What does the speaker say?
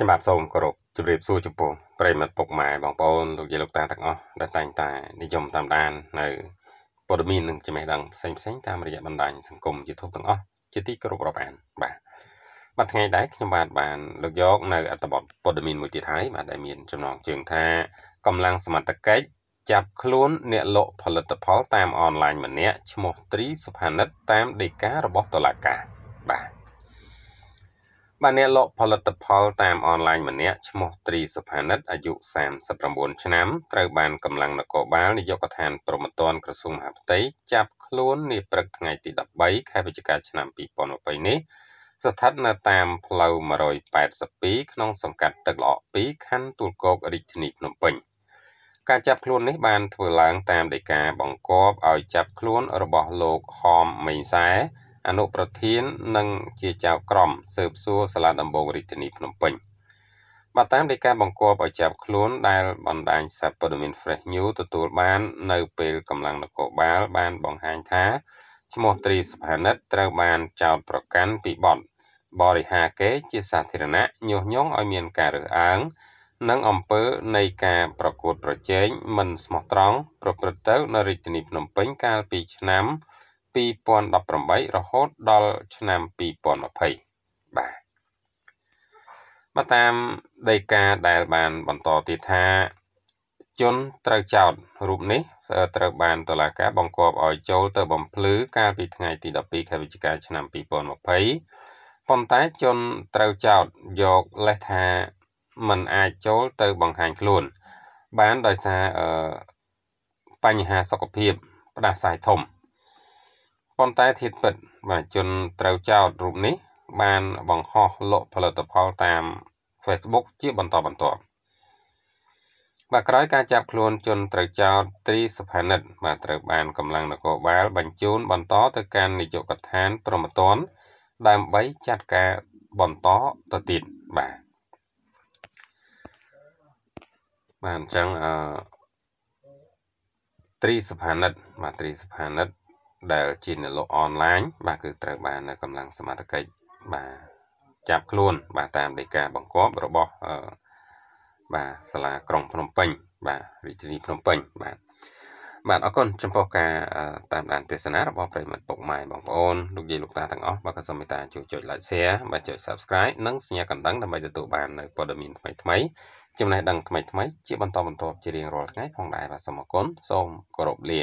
ខ្ញុំបាទសូមគោរពជម្រាបសួរចំពោះប្រិមិត្តពុកម៉ែបងប្អូនលោកយាយលោកតាទាំងអស់ដែលតែងតែនិយមតាមដាននៅព័ត៌មាននិងចំណេះដឹងផ្សេងផ្សេងតាមរយៈបណ្ដាញសង្គម YouTube ទាំងអស់ជាទីគោរពរាប់អានបាទបាទថ្ងៃដែរខ្ញុំបាទបានលើកយក នៅអត្ថបទព័ត៌មានមួយទៀតហើយបាទដែលមាន ចំណងជើងថាកម្លាំងសមត្ថកិច្ចចាប់ខ្លួនអ្នកលក់ផលិតផលតាមអនឡាញម្នាក់ឈ្មោះត្រីសុផានិតតាមដីការបស់តុលាការបាទអ្នកលក់ផលិតផលតាមអនឡាញម្នាក់ឈ្មោះត្រីសុផានិតអាយុ39ឆ្នាំ ត្រូវបានកម្លាំងនគរបាលនាយកដ្ឋានប្រមត្តនក្រសួងមហាផ្ទៃចាប់ខ្លួននាព្រឹកថ្ងៃ ទី13ខែវិច្ឆិកាឆ្នាំ2020នេះស្ថិតនៅតាមផ្លូវ182ក្នុងសង្កាត់ទឹកល្អក2ខណ្ឌទួលគោករាជធានីភ្នំពេញការចាប់ខ្លួននេះបានធ្វើឡើង តាមដីកាបង្គាប់ឲ្យចាប់ខ្លួនរបស់លោកហមមេងសែអនុប្រធាននិងជាចៅក្រមស៊ើបសួរសាលាដំបងរាជធានីភ្នំពេញបាទតាមនៃការបង្គាប់ឲ្យចាប់ខ្លួនដែលបណ្ដាញសារព័ត៌មាន Fresh News ទទួលបាននៅពេលកម្លាំងនគរបាលបានបង្ហាញថាឈ្មោះត្រីសុផានិតត្រូវបានចោទប្រកាន់ពីបទបរិហាកេរជាសាធារណៈញុះញង់ឲ្យមានការរើសអើងនិងអំពើនៃការប្រកួតប្រជែងមិនស្មោះត្រង់ប្រព្រឹត្តទៅនៅរាជធានីភ្នំពេញកាលពីឆ្នាំ2019 2018រហូត ដល់ឆ្នាំ2020បាទមកតាមដីកាដែលបានបន្តទៀតថាជនត្រូវចោទរូបនេះត្រូវបានតុលាការបង្គាប់ឲ្យចូលទៅបំភ្លឺកាលពីថ្ងៃទី12ខែវិច្ឆិកាឆ្នាំ2020ប៉ុន្តែជនត្រូវចោទយកលេសថាมันអាចចូលទៅបង្ហាញខ្លួន បានដោយសារអឺបញ្ហាសុខភាពផ្ដាសាយធំប៉ុន្តែធាតុពិតបាទជនត្រូវចោតរូបនេះ បានបង្ហោះលក់ផលិតផលតាម Facebook ជាបន្តបន្ទាប់បាទក្រោយការចាប់ខ្លួនជនត្រូវចោតត្រីសុផានិតបាទត្រូវបានកម្លាំងនគរបាលបញ្ជូនបន្តទៅកាន់នាយកដ្ឋានប្រមត្តនដើម្បីចាត់ការបន្តទៅទៀតបាទបាទអញ្ចឹងអឺត្រីសុផានិតបាទត្រីសុផានិតដែលជាអ្នកលក់អនឡាញបាទគឺត្រូវបានកម្លាំងសមត្ថកិច្ចបាទចាប់ខ្លួនបាទតាមដីកាបង្គាប់របស់អឺបាទសាលាក្រុងភ្នំពេញ បាទរាជធានីភ្នំពេញបាទបាទអរគុណចំពោះការតាមដានទេសនារបស់ប្រិមត្តពុកម៉ែបងប្អូនលោកយាយលោកតាទាំងអស់បាទក៏សូមមេត្តាជួយចុច like share បាទចុច subscribe និងសញ្ញាកណ្ដឹងដើម្បីទទួលបាននៅព័ត៌មានថ្មីថ្មីចំណេះដឹងថ្មីថ្មីជាបន្តបន្ទាប់ជារៀងរាល់ថ្ងៃផងដែរបាទសូមអរគុណសូមគោរពលា